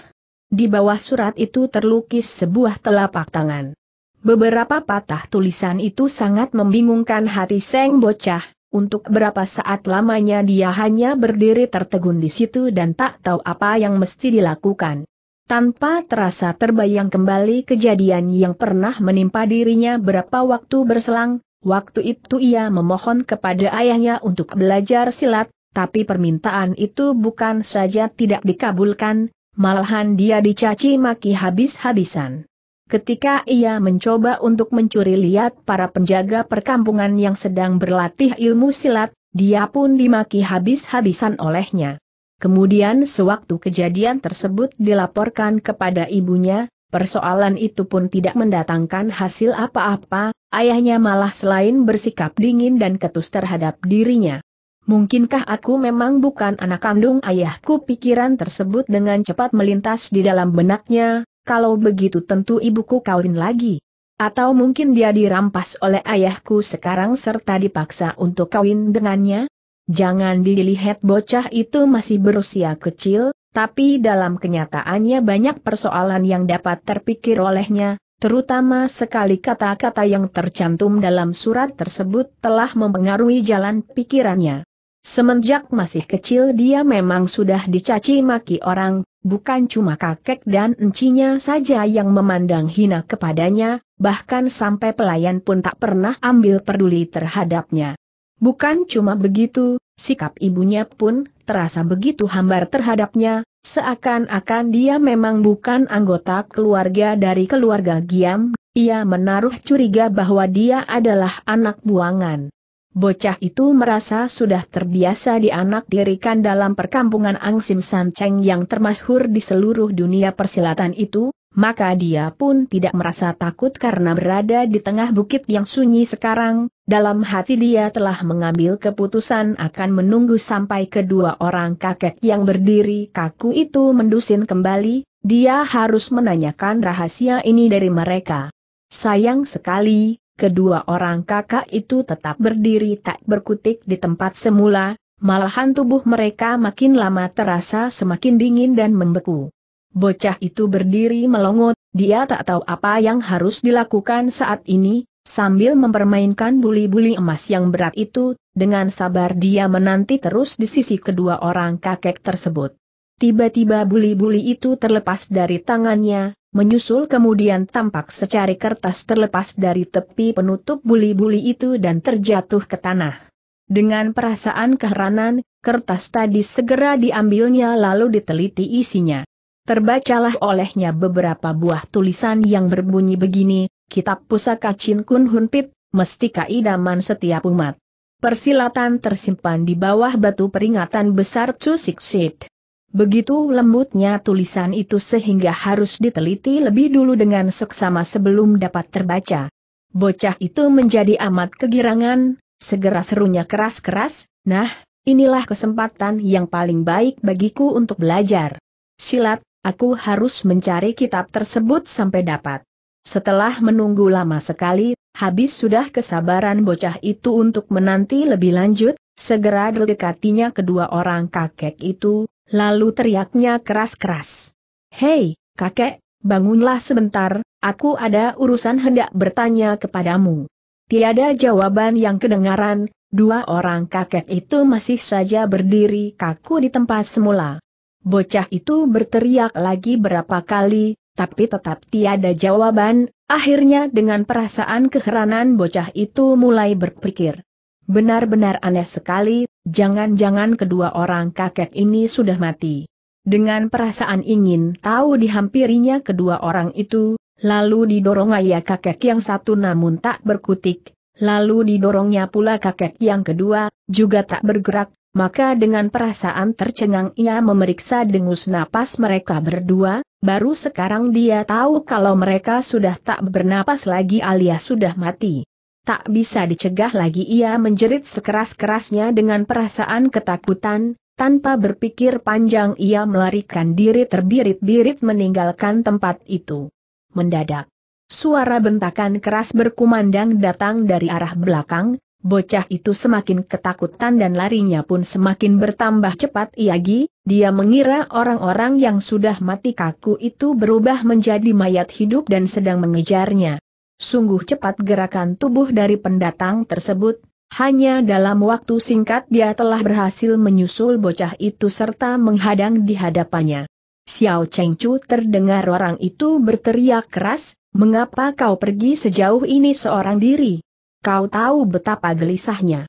Di bawah surat itu terlukis sebuah telapak tangan. Beberapa patah tulisan itu sangat membingungkan hati Seng Bocah, untuk berapa saat lamanya dia hanya berdiri tertegun di situ dan tak tahu apa yang mesti dilakukan. Tanpa terasa terbayang kembali kejadian yang pernah menimpa dirinya berapa waktu berselang, waktu itu ia memohon kepada ayahnya untuk belajar silat, tapi permintaan itu bukan saja tidak dikabulkan, malahan dia dicaci maki habis-habisan. Ketika ia mencoba untuk mencuri lihat para penjaga perkampungan yang sedang berlatih ilmu silat, dia pun dimaki habis-habisan olehnya. Kemudian sewaktu kejadian tersebut dilaporkan kepada ibunya, persoalan itu pun tidak mendatangkan hasil apa-apa, ayahnya malah selain bersikap dingin dan ketus terhadap dirinya. Mungkinkah aku memang bukan anak kandung ayahku pikiran tersebut dengan cepat melintas di dalam benaknya, kalau begitu tentu ibuku kawin lagi. Atau mungkin dia dirampas oleh ayahku sekarang serta dipaksa untuk kawin dengannya? Jangan dilihat bocah itu masih berusia kecil, tapi dalam kenyataannya banyak persoalan yang dapat terpikir olehnya, terutama sekali kata-kata yang tercantum dalam surat tersebut telah mempengaruhi jalan pikirannya. Semenjak masih kecil dia memang sudah dicaci maki orang, bukan cuma kakek dan encinya saja yang memandang hina kepadanya, bahkan sampai pelayan pun tak pernah ambil peduli terhadapnya. Bukan cuma begitu, sikap ibunya pun terasa begitu hambar terhadapnya, seakan-akan dia memang bukan anggota keluarga dari keluarga Giam, ia menaruh curiga bahwa dia adalah anak buangan. Bocah itu merasa sudah terbiasa di anak dirikan dalam perkampungan Angsim Sanceng yang termasyhur di seluruh dunia persilatan itu, maka dia pun tidak merasa takut karena berada di tengah bukit yang sunyi sekarang, dalam hati dia telah mengambil keputusan akan menunggu sampai kedua orang kakek yang berdiri kaku itu mendusin kembali, dia harus menanyakan rahasia ini dari mereka. Sayang sekali, kedua orang kakak itu tetap berdiri tak berkutik di tempat semula, malahan tubuh mereka makin lama terasa semakin dingin dan membeku. Bocah itu berdiri melongot, dia tak tahu apa yang harus dilakukan saat ini, sambil mempermainkan buli-buli emas yang berat itu, dengan sabar dia menanti terus di sisi kedua orang kakek tersebut. Tiba-tiba buli-buli itu terlepas dari tangannya, Menyusul kemudian tampak secari kertas terlepas dari tepi penutup buli-buli itu dan terjatuh ke tanah. Dengan perasaan keheranan, kertas tadi segera diambilnya lalu diteliti isinya. Terbacalah olehnya beberapa buah tulisan yang berbunyi begini, Kitab Pusaka Chin Kun Hun Pit, Mestika Idaman Setiap Umat. Persilatan tersimpan di bawah batu peringatan besar Sid. Begitu lembutnya tulisan itu sehingga harus diteliti lebih dulu dengan seksama sebelum dapat terbaca. Bocah itu menjadi amat kegirangan, segera serunya keras-keras, nah, inilah kesempatan yang paling baik bagiku untuk belajar. Silat, aku harus mencari kitab tersebut sampai dapat. Setelah menunggu lama sekali, habis sudah kesabaran bocah itu untuk menanti lebih lanjut, segera dekatinya kedua orang kakek itu, Lalu teriaknya keras-keras. Hei, kakek, bangunlah sebentar, aku ada urusan hendak bertanya kepadamu. Tiada jawaban yang kedengaran, dua orang kakek itu masih saja berdiri kaku di tempat semula. Bocah itu berteriak lagi berapa kali, tapi tetap tiada jawaban, akhirnya dengan perasaan keheranan bocah itu mulai berpikir. Benar-benar aneh sekali, Jangan-jangan kedua orang kakek ini sudah mati. Dengan perasaan ingin tahu dihampirinya kedua orang itu, lalu didorong ayah kakek yang satu namun tak berkutik, lalu didorongnya pula kakek yang kedua, juga tak bergerak, maka dengan perasaan tercengang ia memeriksa dengus napas mereka berdua, baru sekarang dia tahu kalau mereka sudah tak bernapas lagi alias sudah mati tak bisa dicegah lagi ia menjerit sekeras-kerasnya dengan perasaan ketakutan, tanpa berpikir panjang ia melarikan diri terbirit-birit meninggalkan tempat itu. Mendadak, suara bentakan keras berkumandang datang dari arah belakang, Bocah itu semakin ketakutan dan larinya pun semakin bertambah cepat Iagi, dia mengira orang-orang yang sudah mati kaku itu berubah menjadi mayat hidup dan sedang mengejarnya. Sungguh cepat gerakan tubuh dari pendatang tersebut, hanya dalam waktu singkat dia telah berhasil menyusul bocah itu serta menghadang di hadapannya. Xiao Chu terdengar orang itu berteriak keras, mengapa kau pergi sejauh ini seorang diri? Kau tahu betapa gelisahnya.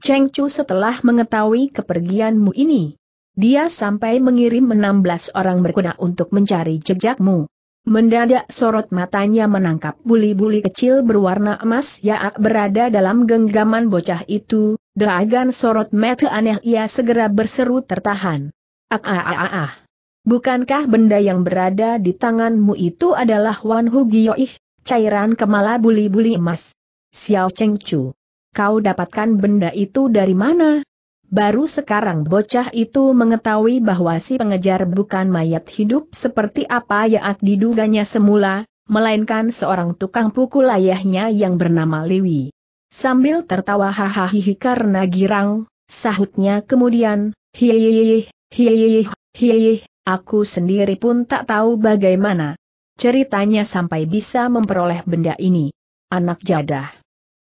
Chu setelah mengetahui kepergianmu ini, dia sampai mengirim 16 orang berkuda untuk mencari jejakmu. Mendadak sorot matanya menangkap buli-buli kecil berwarna emas yang berada dalam genggaman bocah itu, Daagan sorot mata aneh ia segera berseru tertahan. Ah ah ah ah ah. Bukankah benda yang berada di tanganmu itu adalah Wan Hu cairan kemala buli-buli emas? Xiao Cheng Chu. Kau dapatkan benda itu dari mana? Baru sekarang bocah itu mengetahui bahwa si pengejar bukan mayat hidup seperti apa yang diduganya semula, melainkan seorang tukang pukul ayahnya yang bernama Lewi. Sambil tertawa hahaha karena girang, sahutnya kemudian, hihihi, hihihi, hihihi, aku sendiri pun tak tahu bagaimana. Ceritanya sampai bisa memperoleh benda ini. Anak jadah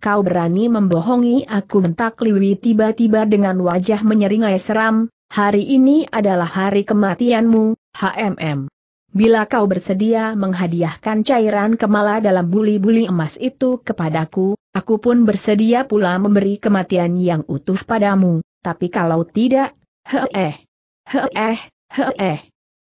kau berani membohongi aku bentak Liwi tiba-tiba dengan wajah menyeringai seram, hari ini adalah hari kematianmu, HMM. Bila kau bersedia menghadiahkan cairan kemala dalam buli-buli emas itu kepadaku, aku pun bersedia pula memberi kematian yang utuh padamu, tapi kalau tidak, heeh, heeh, heeh,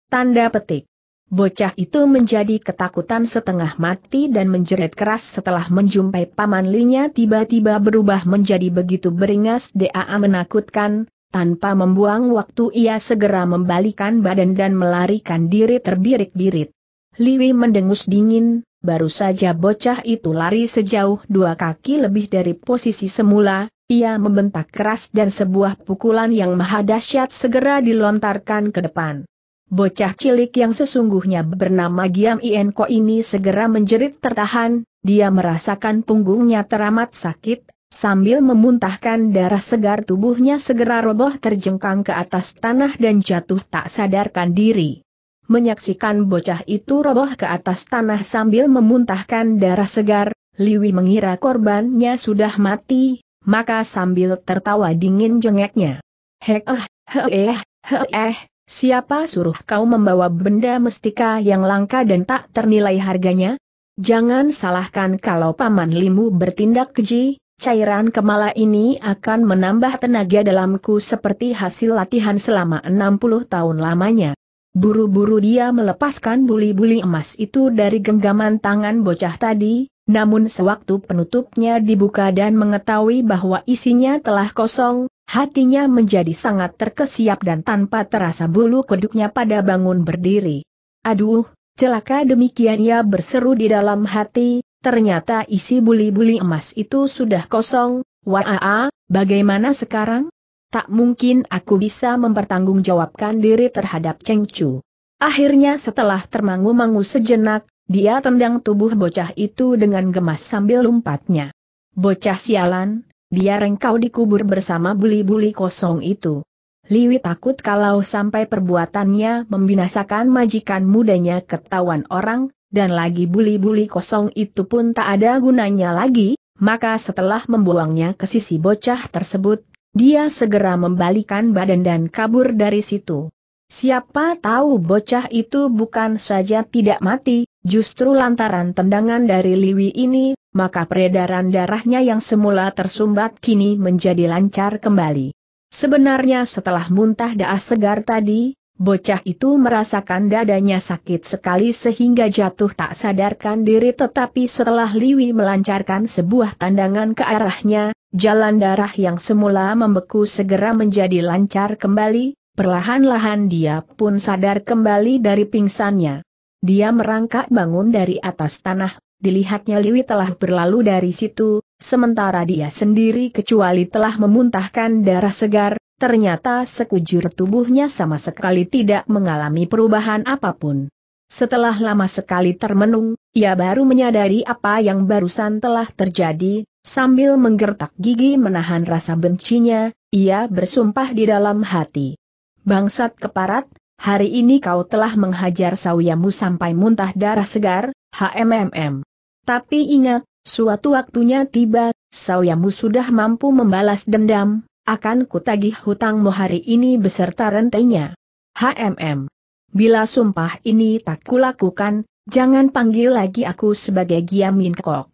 tanda petik. Bocah itu menjadi ketakutan setengah mati dan menjerit keras setelah menjumpai paman linya tiba-tiba berubah menjadi begitu beringas DAA menakutkan, tanpa membuang waktu ia segera membalikan badan dan melarikan diri terbirik-birit. Liwi mendengus dingin, baru saja bocah itu lari sejauh dua kaki lebih dari posisi semula, ia membentak keras dan sebuah pukulan yang maha dahsyat segera dilontarkan ke depan. Bocah cilik yang sesungguhnya bernama Giam Ienko ini segera menjerit tertahan, dia merasakan punggungnya teramat sakit, Sambil memuntahkan darah segar tubuhnya segera roboh terjengkang ke atas tanah dan jatuh tak sadarkan diri. Menyaksikan bocah itu roboh ke atas tanah sambil memuntahkan darah segar, Liwi mengira korbannya sudah mati, maka sambil tertawa dingin jengeknya. Hek eh, heeh. eh, eh, Siapa suruh kau membawa benda mestika yang langka dan tak ternilai harganya? Jangan salahkan kalau Paman Limu bertindak keji, cairan kemala ini akan menambah tenaga dalamku seperti hasil latihan selama 60 tahun lamanya. Buru-buru dia melepaskan buli-buli emas itu dari genggaman tangan bocah tadi, namun sewaktu penutupnya dibuka dan mengetahui bahwa isinya telah kosong, hatinya menjadi sangat terkesiap dan tanpa terasa bulu kuduknya pada bangun berdiri. Aduh, celaka demikian ia berseru di dalam hati, ternyata isi buli-buli emas itu sudah kosong, waaa, bagaimana sekarang? Tak mungkin aku bisa mempertanggungjawabkan diri terhadap Cheng Chu. Akhirnya setelah termangu-mangu sejenak, dia tendang tubuh bocah itu dengan gemas sambil lompatnya. Bocah sialan, biar engkau dikubur bersama buli-buli kosong itu. Liwi takut kalau sampai perbuatannya membinasakan majikan mudanya ketahuan orang, dan lagi buli-buli kosong itu pun tak ada gunanya lagi, maka setelah membuangnya ke sisi bocah tersebut, dia segera membalikan badan dan kabur dari situ. Siapa tahu bocah itu bukan saja tidak mati, justru lantaran tendangan dari Liwi ini, maka peredaran darahnya yang semula tersumbat kini menjadi lancar kembali. Sebenarnya setelah muntah daas segar tadi, bocah itu merasakan dadanya sakit sekali sehingga jatuh tak sadarkan diri tetapi setelah Liwi melancarkan sebuah tandangan ke arahnya, jalan darah yang semula membeku segera menjadi lancar kembali, Perlahan-lahan dia pun sadar kembali dari pingsannya. Dia merangkak bangun dari atas tanah, dilihatnya Liwi telah berlalu dari situ, sementara dia sendiri kecuali telah memuntahkan darah segar, ternyata sekujur tubuhnya sama sekali tidak mengalami perubahan apapun. Setelah lama sekali termenung, ia baru menyadari apa yang barusan telah terjadi, sambil menggertak gigi menahan rasa bencinya, ia bersumpah di dalam hati. Bangsat keparat, hari ini kau telah menghajar sawiamu sampai muntah darah segar, HMMM. Tapi ingat, suatu waktunya tiba, sawiamu sudah mampu membalas dendam, akan kutagih hutangmu hari ini beserta rentainya. HMM. Bila sumpah ini tak kulakukan, jangan panggil lagi aku sebagai Giamin Kok.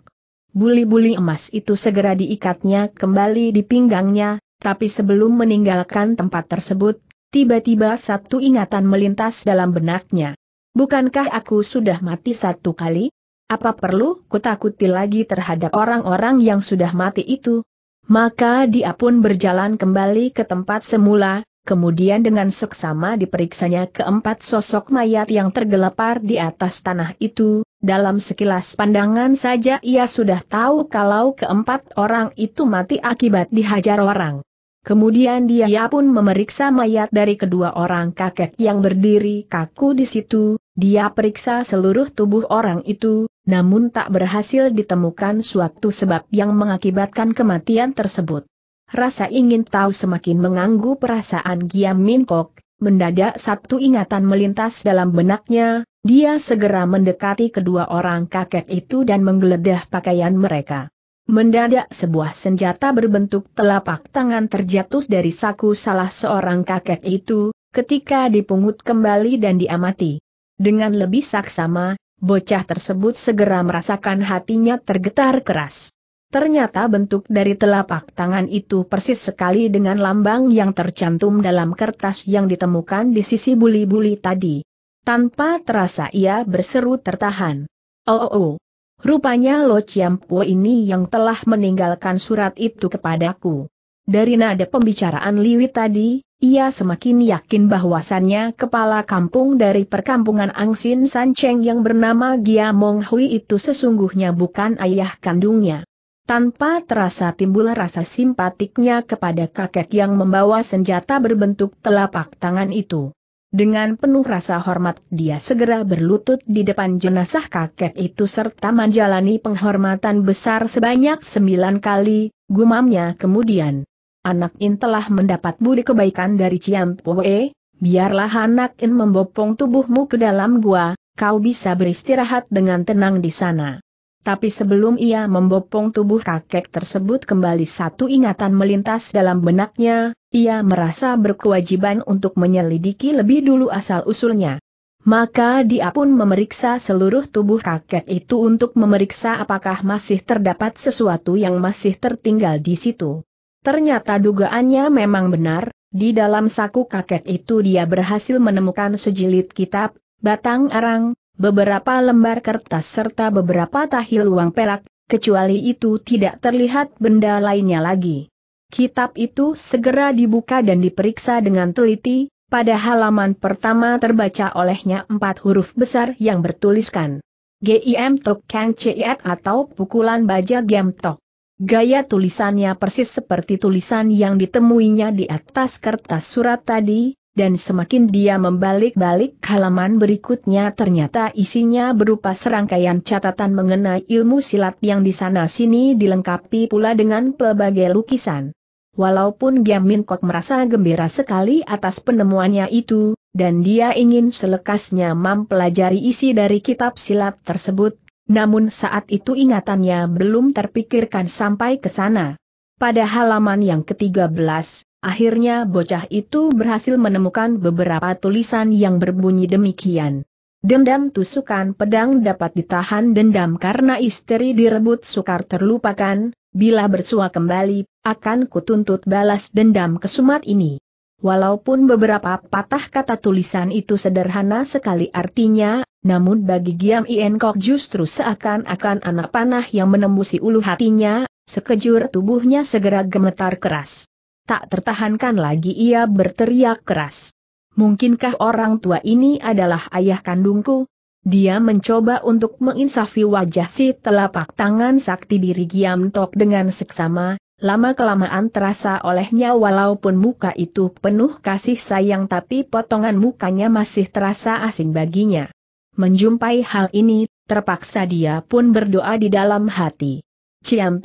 Buli-buli emas itu segera diikatnya kembali di pinggangnya, tapi sebelum meninggalkan tempat tersebut, Tiba-tiba satu ingatan melintas dalam benaknya. Bukankah aku sudah mati satu kali? Apa perlu kutakuti lagi terhadap orang-orang yang sudah mati itu? Maka dia pun berjalan kembali ke tempat semula, kemudian dengan seksama diperiksanya keempat sosok mayat yang tergelepar di atas tanah itu, dalam sekilas pandangan saja ia sudah tahu kalau keempat orang itu mati akibat dihajar orang. Kemudian dia pun memeriksa mayat dari kedua orang kakek yang berdiri kaku di situ, dia periksa seluruh tubuh orang itu, namun tak berhasil ditemukan suatu sebab yang mengakibatkan kematian tersebut. Rasa ingin tahu semakin mengganggu perasaan Giam Min Kok, mendadak Sabtu ingatan melintas dalam benaknya, dia segera mendekati kedua orang kakek itu dan menggeledah pakaian mereka. Mendadak sebuah senjata berbentuk telapak tangan terjatuh dari saku salah seorang kakek itu, ketika dipungut kembali dan diamati. Dengan lebih saksama, bocah tersebut segera merasakan hatinya tergetar keras. Ternyata bentuk dari telapak tangan itu persis sekali dengan lambang yang tercantum dalam kertas yang ditemukan di sisi buli-buli tadi. Tanpa terasa ia berseru tertahan. Oh oh oh. Rupanya Lo Chiampo ini yang telah meninggalkan surat itu kepadaku. Dari nada pembicaraan Liwi tadi, ia semakin yakin bahwasannya kepala kampung dari perkampungan Angsin Cheng yang bernama Gia Mong Hui itu sesungguhnya bukan ayah kandungnya. Tanpa terasa timbul rasa simpatiknya kepada kakek yang membawa senjata berbentuk telapak tangan itu. Dengan penuh rasa hormat dia segera berlutut di depan jenazah kakek itu serta menjalani penghormatan besar sebanyak sembilan kali, gumamnya kemudian. Anak In telah mendapat budi kebaikan dari Ciam Poe, biarlah anak In membopong tubuhmu ke dalam gua, kau bisa beristirahat dengan tenang di sana. Tapi sebelum ia membopong tubuh kakek tersebut kembali satu ingatan melintas dalam benaknya, ia merasa berkewajiban untuk menyelidiki lebih dulu asal-usulnya. Maka dia pun memeriksa seluruh tubuh kakek itu untuk memeriksa apakah masih terdapat sesuatu yang masih tertinggal di situ. Ternyata dugaannya memang benar, di dalam saku kakek itu dia berhasil menemukan sejilid kitab, batang arang, beberapa lembar kertas serta beberapa tahil uang perak, kecuali itu tidak terlihat benda lainnya lagi. Kitab itu segera dibuka dan diperiksa dengan teliti, pada halaman pertama terbaca olehnya empat huruf besar yang bertuliskan. GIM Tok Kang Ciet atau pukulan baja Gem Tok. Gaya tulisannya persis seperti tulisan yang ditemuinya di atas kertas surat tadi, dan semakin dia membalik-balik halaman berikutnya ternyata isinya berupa serangkaian catatan mengenai ilmu silat yang di sana-sini dilengkapi pula dengan pelbagai lukisan. Walaupun Giam Min Kok merasa gembira sekali atas penemuannya itu, dan dia ingin selekasnya mempelajari isi dari kitab silat tersebut, namun saat itu ingatannya belum terpikirkan sampai ke sana. Pada halaman yang ke-13, Akhirnya bocah itu berhasil menemukan beberapa tulisan yang berbunyi demikian. Dendam tusukan pedang dapat ditahan dendam karena istri direbut sukar terlupakan, bila bersua kembali, akan kutuntut balas dendam kesumat ini. Walaupun beberapa patah kata tulisan itu sederhana sekali artinya, namun bagi Giam Ien Kok justru seakan-akan anak panah yang menembusi ulu hatinya, sekejur tubuhnya segera gemetar keras. Tak tertahankan lagi ia berteriak keras. Mungkinkah orang tua ini adalah ayah kandungku? Dia mencoba untuk menginsafi wajah si telapak tangan sakti diri Giam Tok dengan seksama, lama-kelamaan terasa olehnya walaupun muka itu penuh kasih sayang tapi potongan mukanya masih terasa asing baginya. Menjumpai hal ini, terpaksa dia pun berdoa di dalam hati. Ciam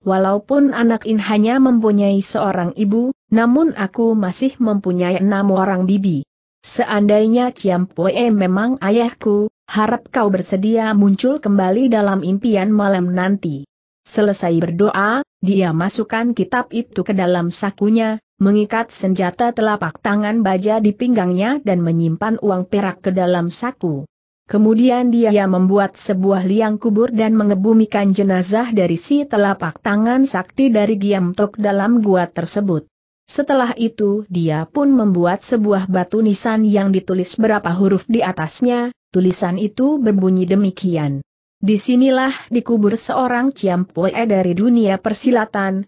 Walaupun anak ini hanya mempunyai seorang ibu, namun aku masih mempunyai enam orang bibi. Seandainya Ciam Poe memang ayahku, harap kau bersedia muncul kembali dalam impian malam nanti. Selesai berdoa, dia masukkan kitab itu ke dalam sakunya, mengikat senjata telapak tangan baja di pinggangnya dan menyimpan uang perak ke dalam saku. Kemudian dia membuat sebuah liang kubur dan mengebumikan jenazah dari si telapak tangan sakti dari Giam Tok dalam gua tersebut. Setelah itu dia pun membuat sebuah batu nisan yang ditulis berapa huruf di atasnya, tulisan itu berbunyi demikian. Disinilah dikubur seorang Ciampoe dari dunia persilatan,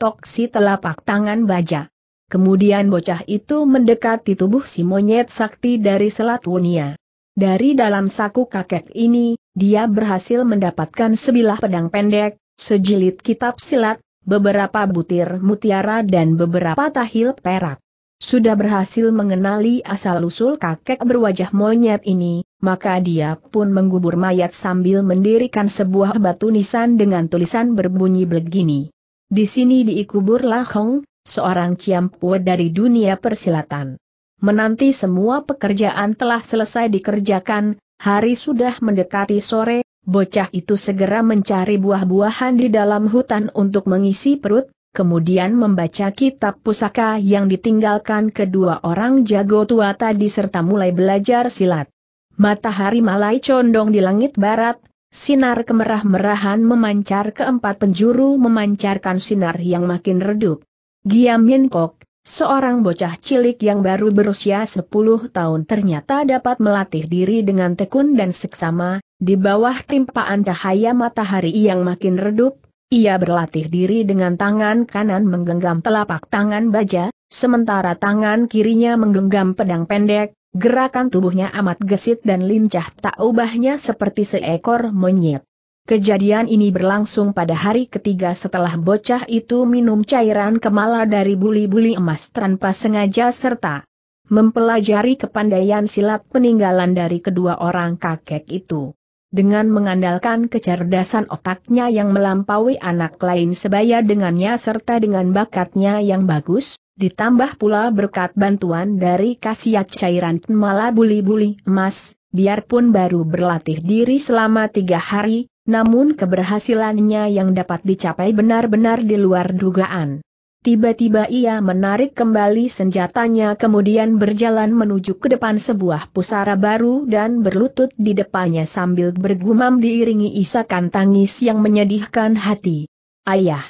Tok si telapak tangan baja. Kemudian bocah itu mendekati tubuh si monyet sakti dari Selat Wunia. Dari dalam saku kakek ini, dia berhasil mendapatkan sebilah pedang pendek, sejilid kitab silat, beberapa butir mutiara dan beberapa tahil perak. Sudah berhasil mengenali asal-usul kakek berwajah monyet ini, maka dia pun menggubur mayat sambil mendirikan sebuah batu nisan dengan tulisan berbunyi begini. Di sini diikuburlah Hong, seorang ciampu dari dunia persilatan. Menanti semua pekerjaan telah selesai dikerjakan, hari sudah mendekati sore, bocah itu segera mencari buah-buahan di dalam hutan untuk mengisi perut, kemudian membaca kitab pusaka yang ditinggalkan kedua orang jago tua tadi serta mulai belajar silat. Matahari malai condong di langit barat, sinar kemerah-merahan memancar ke empat penjuru memancarkan sinar yang makin redup. Giam Min Kok, Seorang bocah cilik yang baru berusia 10 tahun ternyata dapat melatih diri dengan tekun dan seksama, di bawah timpaan cahaya matahari yang makin redup, ia berlatih diri dengan tangan kanan menggenggam telapak tangan baja, sementara tangan kirinya menggenggam pedang pendek, gerakan tubuhnya amat gesit dan lincah tak ubahnya seperti seekor monyet. Kejadian ini berlangsung pada hari ketiga setelah bocah itu minum cairan kemala dari buli-buli emas tanpa sengaja serta mempelajari kepandaian silat peninggalan dari kedua orang kakek itu. Dengan mengandalkan kecerdasan otaknya yang melampaui anak lain sebaya dengannya serta dengan bakatnya yang bagus, ditambah pula berkat bantuan dari khasiat cairan kemala buli-buli emas, biarpun baru berlatih diri selama tiga hari, namun keberhasilannya yang dapat dicapai benar-benar di luar dugaan. Tiba-tiba ia menarik kembali senjatanya kemudian berjalan menuju ke depan sebuah pusara baru dan berlutut di depannya sambil bergumam diiringi isakan tangis yang menyedihkan hati. Ayah!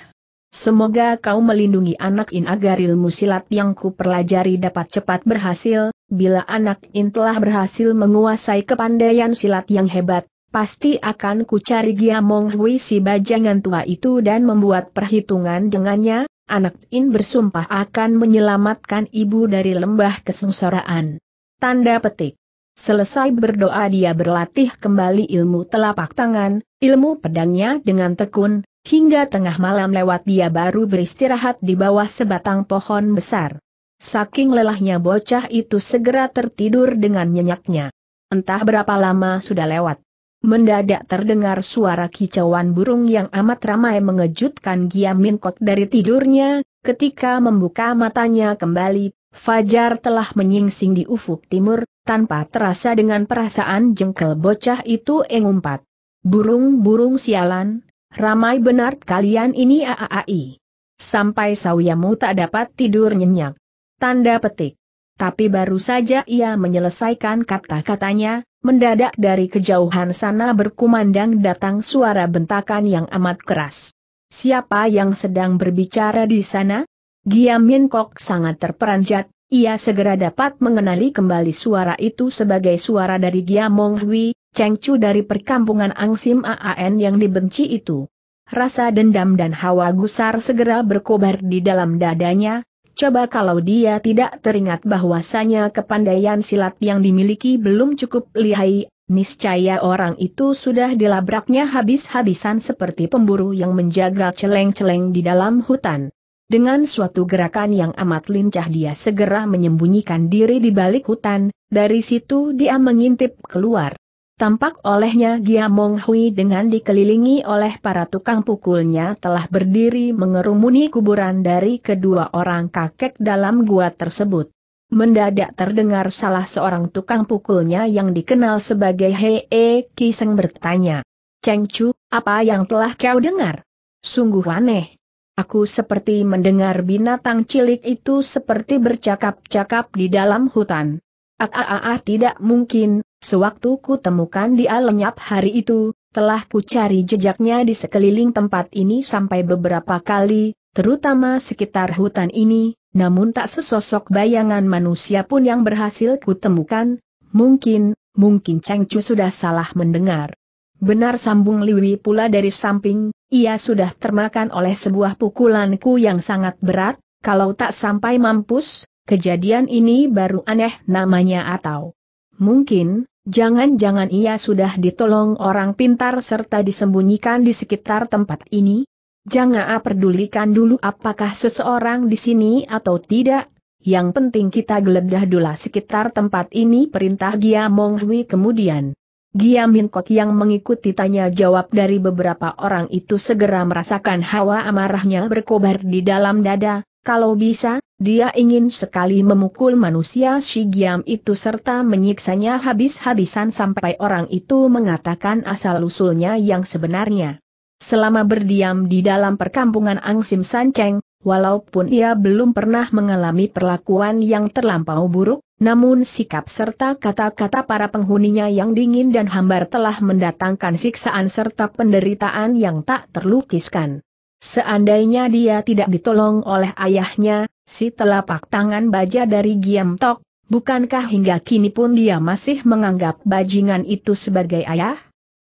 Semoga kau melindungi anak In agar ilmu silat yang pelajari dapat cepat berhasil, bila anak In telah berhasil menguasai kepandaian silat yang hebat, Pasti akan kucari Giamong Hui si bajangan tua itu dan membuat perhitungan dengannya, anak In bersumpah akan menyelamatkan ibu dari lembah kesengsaraan. Tanda petik. Selesai berdoa dia berlatih kembali ilmu telapak tangan, ilmu pedangnya dengan tekun, hingga tengah malam lewat dia baru beristirahat di bawah sebatang pohon besar. Saking lelahnya bocah itu segera tertidur dengan nyenyaknya. Entah berapa lama sudah lewat. Mendadak terdengar suara kicauan burung yang amat ramai mengejutkan Giamin Kot dari tidurnya, ketika membuka matanya kembali, Fajar telah menyingsing di ufuk timur, tanpa terasa dengan perasaan jengkel bocah itu engumpat. Burung-burung sialan, ramai benar kalian ini aaai. Sampai sawiamu tak dapat tidur nyenyak. Tanda petik. Tapi baru saja ia menyelesaikan kata-katanya, Mendadak dari kejauhan sana berkumandang datang suara bentakan yang amat keras. Siapa yang sedang berbicara di sana? Giam Min Kok sangat terperanjat, ia segera dapat mengenali kembali suara itu sebagai suara dari Giam Mong Hui, Cheng Chu dari perkampungan Angsim AAN yang dibenci itu. Rasa dendam dan hawa gusar segera berkobar di dalam dadanya, Coba kalau dia tidak teringat bahwasanya kepandaian silat yang dimiliki belum cukup lihai, niscaya orang itu sudah dilabraknya habis-habisan seperti pemburu yang menjaga celeng-celeng di dalam hutan. Dengan suatu gerakan yang amat lincah dia segera menyembunyikan diri di balik hutan, dari situ dia mengintip keluar. Tampak olehnya Gia Mong Hui dengan dikelilingi oleh para tukang pukulnya telah berdiri mengerumuni kuburan dari kedua orang kakek dalam gua tersebut. Mendadak terdengar salah seorang tukang pukulnya yang dikenal sebagai Hee Kiseng bertanya. Cheng Chu, apa yang telah kau dengar? Sungguh aneh. Aku seperti mendengar binatang cilik itu seperti bercakap-cakap di dalam hutan. Ah, tidak mungkin, Sewaktu ku temukan dia lenyap hari itu, telah ku cari jejaknya di sekeliling tempat ini sampai beberapa kali, terutama sekitar hutan ini, namun tak sesosok bayangan manusia pun yang berhasil kutemukan, mungkin, mungkin Cheng Chu sudah salah mendengar. Benar sambung Liwi pula dari samping, ia sudah termakan oleh sebuah pukulanku yang sangat berat, kalau tak sampai mampus, kejadian ini baru aneh namanya atau mungkin, Jangan-jangan ia sudah ditolong orang pintar serta disembunyikan di sekitar tempat ini? Jangan pedulikan dulu apakah seseorang di sini atau tidak, yang penting kita geledah dulu sekitar tempat ini perintah Gia Monghui kemudian. Gia Minkok yang mengikuti tanya jawab dari beberapa orang itu segera merasakan hawa amarahnya berkobar di dalam dada, kalau bisa, dia ingin sekali memukul manusia Shigiam itu serta menyiksanya habis-habisan sampai orang itu mengatakan asal-usulnya yang sebenarnya. Selama berdiam di dalam perkampungan Angsim Sanceng, walaupun ia belum pernah mengalami perlakuan yang terlampau buruk, namun sikap serta kata-kata para penghuninya yang dingin dan hambar telah mendatangkan siksaan serta penderitaan yang tak terlukiskan. Seandainya dia tidak ditolong oleh ayahnya, si telapak tangan baja dari Giam Tok, bukankah hingga kini pun dia masih menganggap bajingan itu sebagai ayah?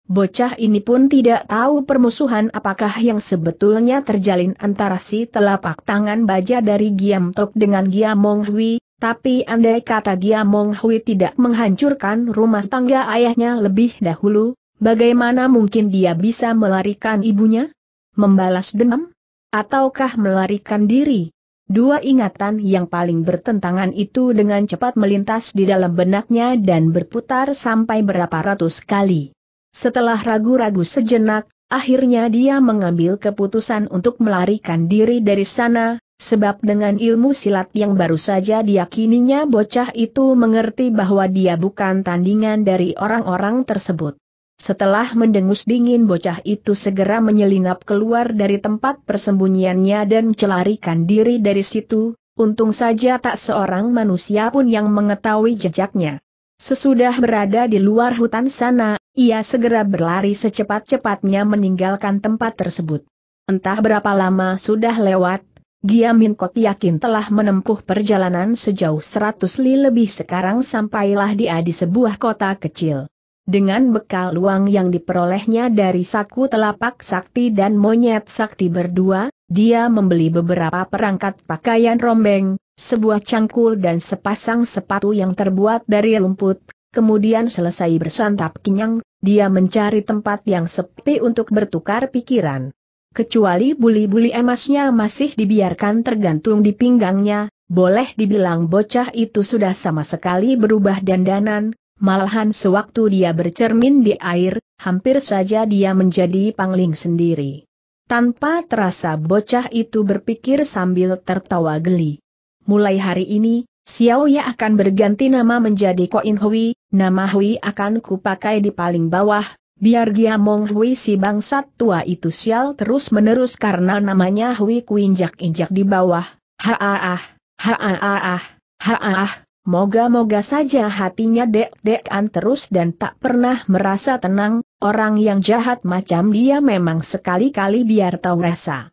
Bocah ini pun tidak tahu permusuhan apakah yang sebetulnya terjalin antara si telapak tangan baja dari Giam Tok dengan Giam Mong Hui, tapi andai kata Giam Mong Hui tidak menghancurkan rumah tangga ayahnya lebih dahulu, bagaimana mungkin dia bisa melarikan ibunya? Membalas dendam? Ataukah melarikan diri? Dua ingatan yang paling bertentangan itu dengan cepat melintas di dalam benaknya dan berputar sampai berapa ratus kali. Setelah ragu-ragu sejenak, akhirnya dia mengambil keputusan untuk melarikan diri dari sana, sebab dengan ilmu silat yang baru saja diyakininya bocah itu mengerti bahwa dia bukan tandingan dari orang-orang tersebut. Setelah mendengus dingin bocah itu segera menyelinap keluar dari tempat persembunyiannya dan celarikan diri dari situ, untung saja tak seorang manusia pun yang mengetahui jejaknya. Sesudah berada di luar hutan sana, ia segera berlari secepat-cepatnya meninggalkan tempat tersebut. Entah berapa lama sudah lewat, Giamin kok yakin telah menempuh perjalanan sejauh 100 li lebih sekarang sampailah dia di sebuah kota kecil. Dengan bekal uang yang diperolehnya dari saku telapak sakti dan monyet sakti berdua, dia membeli beberapa perangkat pakaian rombeng, sebuah cangkul dan sepasang sepatu yang terbuat dari rumput, kemudian selesai bersantap kenyang, dia mencari tempat yang sepi untuk bertukar pikiran. Kecuali buli-buli emasnya masih dibiarkan tergantung di pinggangnya, boleh dibilang bocah itu sudah sama sekali berubah dandanan, Malahan sewaktu dia bercermin di air, hampir saja dia menjadi pangling sendiri. Tanpa terasa bocah itu berpikir sambil tertawa geli. Mulai hari ini, Xiaoya akan berganti nama menjadi Koin Hui, nama Hui akan kupakai di paling bawah, biar dia Mong Hui si bangsat tua itu sial terus-menerus karena namanya Hui kuinjak-injak di bawah. Ha ah ah, ha ah ah, ha ah ah. Moga-moga saja hatinya dek-dekan terus dan tak pernah merasa tenang, orang yang jahat macam dia memang sekali-kali biar tahu rasa.